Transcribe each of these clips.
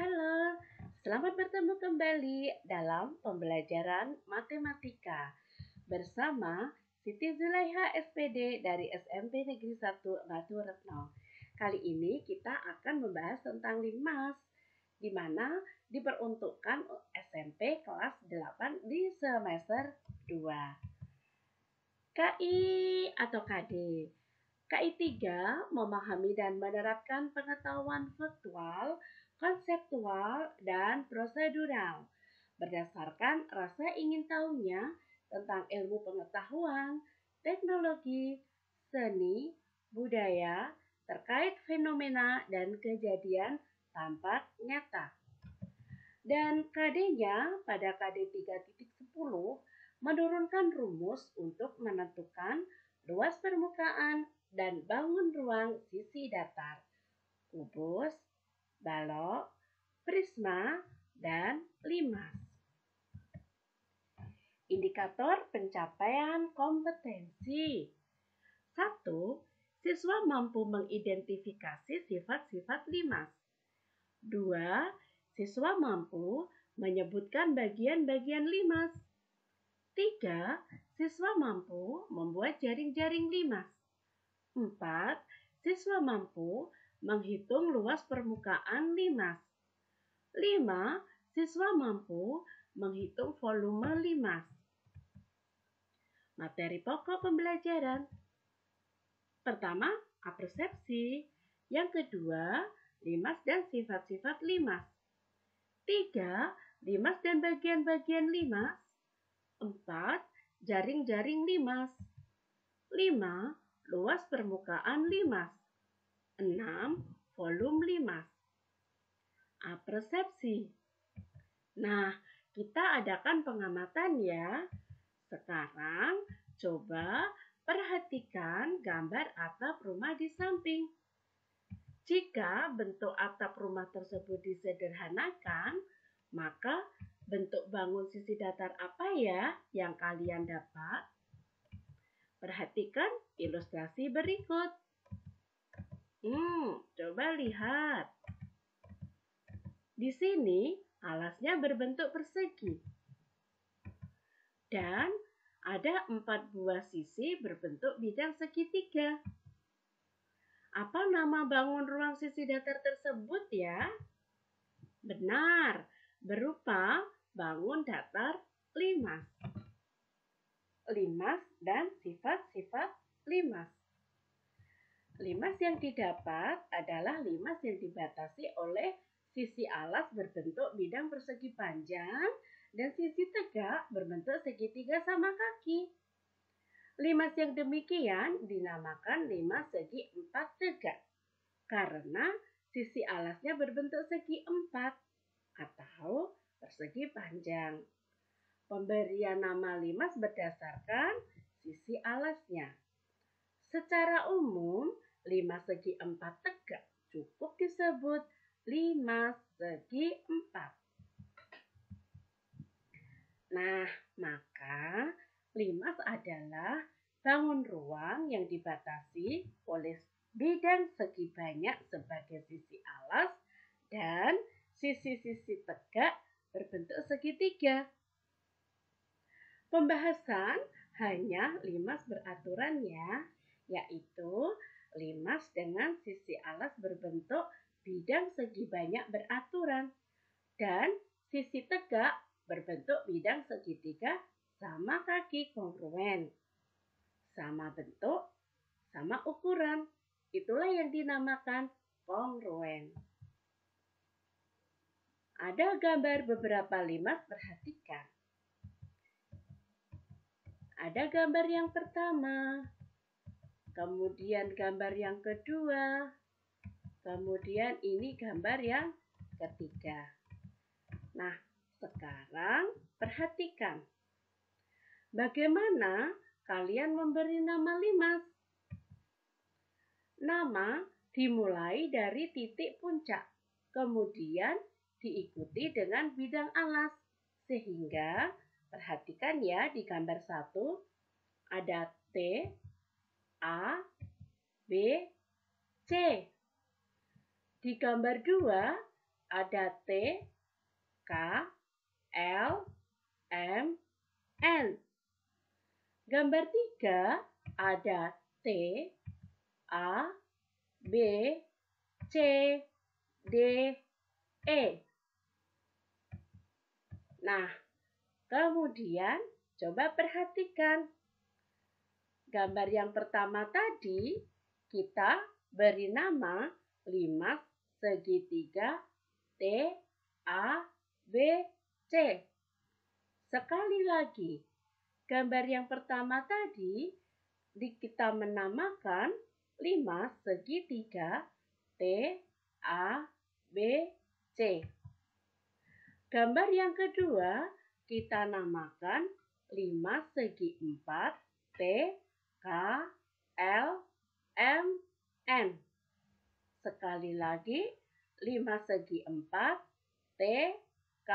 Halo, selamat bertemu kembali dalam pembelajaran matematika bersama Siti Zulaiha SPD dari SMP Negeri 1 Ratu Retno. Kali ini kita akan membahas tentang limas, di mana diperuntukkan SMP kelas 8 di semester 2. KI atau KD KI 3 memahami dan menerapkan pengetahuan faktual konseptual, dan prosedural. Berdasarkan rasa ingin tahunya tentang ilmu pengetahuan, teknologi, seni, budaya, terkait fenomena dan kejadian tampak nyata. Dan KD-nya pada KD 3.10 menurunkan rumus untuk menentukan luas permukaan dan bangun ruang sisi datar, kubus, balok, prisma, dan limas. Indikator pencapaian kompetensi. satu, Siswa mampu mengidentifikasi sifat-sifat limas. dua, Siswa mampu menyebutkan bagian-bagian limas. tiga, Siswa mampu membuat jaring-jaring limas. empat, Siswa mampu menghitung luas permukaan limas. 5. Siswa mampu menghitung volume limas. Materi pokok pembelajaran. Pertama, apersepsi. Yang kedua, limas dan sifat-sifat limas. Tiga, limas dan bagian-bagian limas. Empat, jaring-jaring limas. Lima, luas permukaan limas. 6 volume 5. Apersepsi. Ah, nah, kita adakan pengamatan ya. Sekarang coba perhatikan gambar atap rumah di samping. Jika bentuk atap rumah tersebut disederhanakan, maka bentuk bangun sisi datar apa ya yang kalian dapat? Perhatikan ilustrasi berikut. Hmm, coba lihat. Di sini alasnya berbentuk persegi. Dan ada empat buah sisi berbentuk bidang segitiga. Apa nama bangun ruang sisi datar tersebut ya? Benar, berupa bangun datar limas. Limas dan sifat-sifat limas. Limas yang didapat adalah limas yang dibatasi oleh sisi alas berbentuk bidang persegi panjang dan sisi tegak berbentuk segitiga sama kaki. Limas yang demikian dinamakan limas segi empat tegak karena sisi alasnya berbentuk segi empat atau persegi panjang. Pemberian nama limas berdasarkan sisi alasnya. Secara umum, 5 segi 4 tegak. Cukup disebut 5 segi 4. Nah, maka limas adalah bangun ruang yang dibatasi oleh bidang segi banyak sebagai sisi alas dan sisi-sisi tegak berbentuk segitiga. Pembahasan hanya limas beraturan ya, yaitu limas dengan sisi alas berbentuk bidang segi banyak beraturan, dan sisi tegak berbentuk bidang segitiga sama kaki kongruen. Sama bentuk, sama ukuran. Itulah yang dinamakan kongruen. Ada gambar beberapa limas perhatikan. Ada gambar yang pertama, kemudian gambar yang kedua, kemudian ini gambar yang ketiga. Nah, sekarang perhatikan. Bagaimana kalian memberi nama limas? Nama dimulai dari titik puncak, kemudian diikuti dengan bidang alas. Sehingga, perhatikan ya di gambar satu ada T A, B, C. Di gambar 2 ada T, K, L, M, N. Gambar 3 ada T, A, B, C, D, E. Nah, kemudian coba perhatikan gambar yang pertama tadi kita beri nama limas segitiga T A B C. Sekali lagi, gambar yang pertama tadi kita menamakan limas segitiga T A B C. Gambar yang kedua kita namakan limas segi empat T K, L, M, N. Sekali lagi, 5 segi 4, T, K,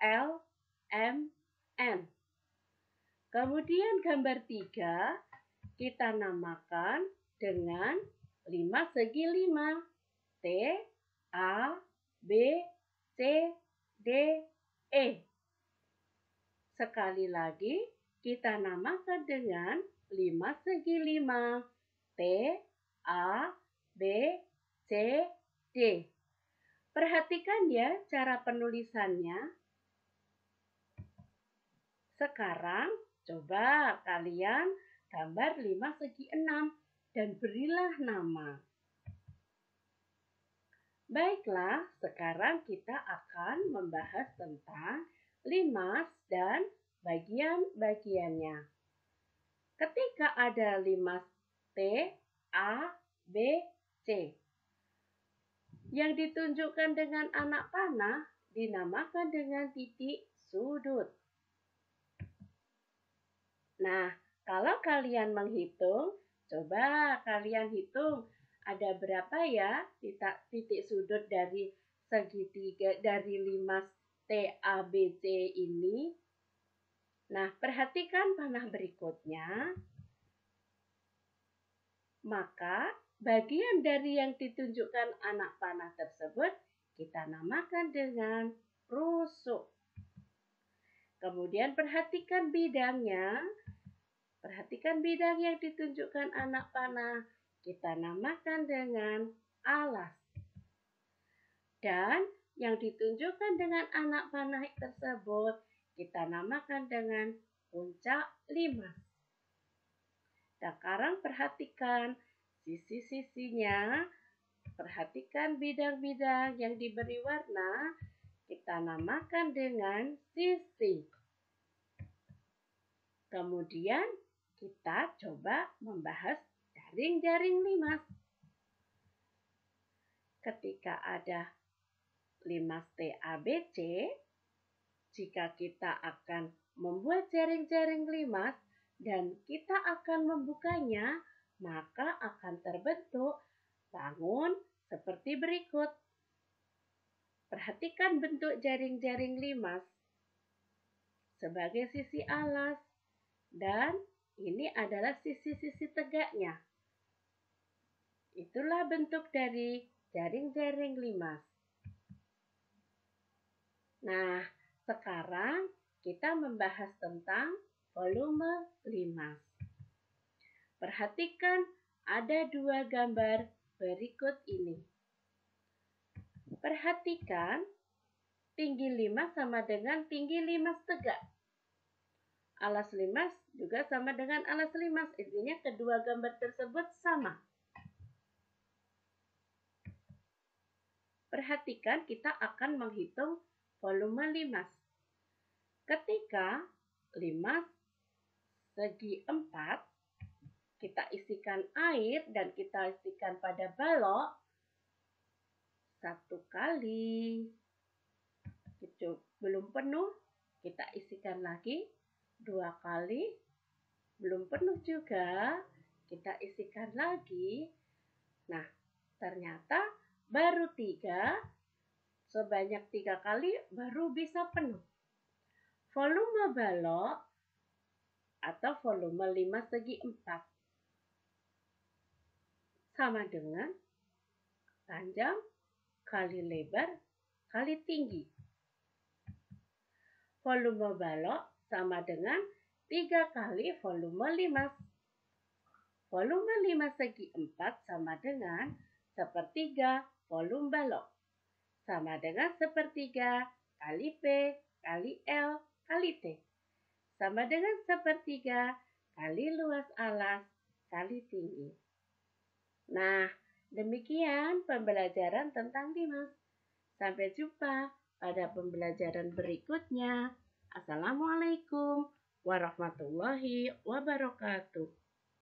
L, M, N. Kemudian gambar 3 kita namakan dengan 5 segi 5. T, A, B, C, D, E. Sekali lagi, kita namakan dengan 5 segi 5, T, A, B, C, D. Perhatikan ya cara penulisannya. Sekarang coba kalian gambar 5 segi enam dan berilah nama. Baiklah, sekarang kita akan membahas tentang limas dan bagian-bagiannya. Ketika ada 5 T, A, B, C. Yang ditunjukkan dengan anak panah dinamakan dengan titik sudut. Nah, kalau kalian menghitung, coba kalian hitung ada berapa ya titik, titik sudut dari segitiga dari 5 T, A, B, C ini Nah, perhatikan panah berikutnya. Maka, bagian dari yang ditunjukkan anak panah tersebut kita namakan dengan rusuk. Kemudian perhatikan bidangnya. Perhatikan bidang yang ditunjukkan anak panah kita namakan dengan alas. Dan yang ditunjukkan dengan anak panah tersebut kita namakan dengan puncak 5. Sekarang perhatikan sisi-sisinya, perhatikan bidang-bidang yang diberi warna, kita namakan dengan sisi. Kemudian kita coba membahas jaring-jaring limas. Ketika ada limas TABC, jika kita akan membuat jaring-jaring limas dan kita akan membukanya, maka akan terbentuk bangun seperti berikut. Perhatikan bentuk jaring-jaring limas sebagai sisi alas dan ini adalah sisi-sisi tegaknya. Itulah bentuk dari jaring-jaring limas. Nah, sekarang kita membahas tentang volume 5. Perhatikan ada dua gambar berikut ini. Perhatikan tinggi 5 sama dengan tinggi 5 tegak. Alas limas juga sama dengan alas limas. Intinya kedua gambar tersebut sama. Perhatikan kita akan menghitung volume 5. Ketika 5 segi 4 kita isikan air dan kita isikan pada balok satu kali itu belum penuh kita isikan lagi dua kali belum penuh juga kita isikan lagi nah ternyata baru tiga sebanyak tiga kali baru bisa penuh. Volume balok atau volume 5 segi 4 sama dengan panjang kali lebar kali tinggi. Volume balok sama dengan 3 kali volume 5. Volume 5 segi 4 sama dengan sepertiga volume balok sama dengan sepertiga kali P kali L kali T. Sama dengan sepertiga kali luas alas kali tinggi. Nah, demikian pembelajaran tentang Dimas. Sampai jumpa pada pembelajaran berikutnya. Assalamualaikum warahmatullahi wabarakatuh.